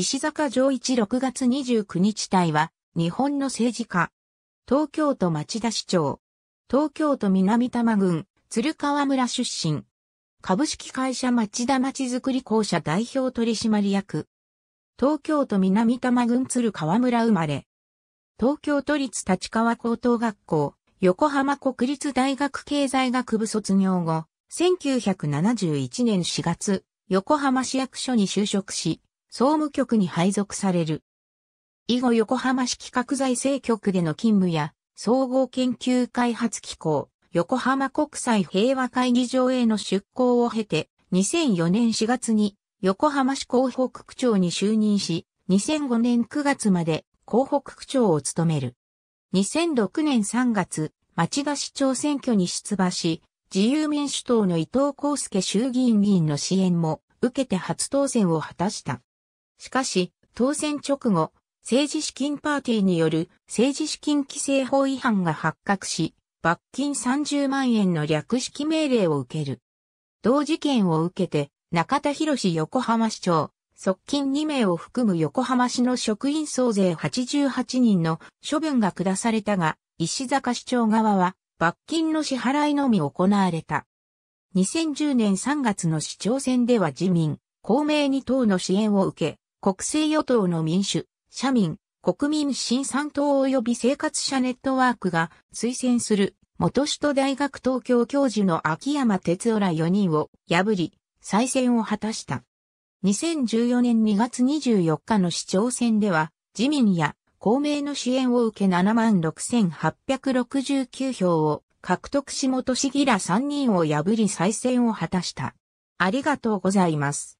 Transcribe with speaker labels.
Speaker 1: 石坂上一6月29日隊は、日本の政治家。東京都町田市長。東京都南多摩郡、鶴川村出身。株式会社町田町づくり公社代表取締役。東京都南多摩郡鶴川村生まれ。東京都立立川高等学校、横浜国立大学経済学部卒業後、1971年4月、横浜市役所に就職し、総務局に配属される。以後横浜市企画財政局での勤務や、総合研究開発機構、横浜国際平和会議場への出向を経て、2004年4月に横浜市広北区長に就任し、2005年9月まで広北区長を務める。2006年3月、町田市長選挙に出馬し、自由民主党の伊藤康介衆議院議員の支援も受けて初当選を果たした。しかし、当選直後、政治資金パーティーによる政治資金規制法違反が発覚し、罰金30万円の略式命令を受ける。同事件を受けて、中田博士横浜市長、側近2名を含む横浜市の職員総勢88人の処分が下されたが、石坂市長側は罰金の支払いのみ行われた。2010年3月の市長選では自民、公明に党の支援を受け、国政与党の民主、社民、国民新三党及び生活者ネットワークが推薦する元首都大学東京教授の秋山哲夫ら4人を破り、再選を果たした。2014年2月24日の市長選では、自民や公明の支援を受け76,869票を獲得し元市議ら3人を破り再選を果たした。ありがとうございます。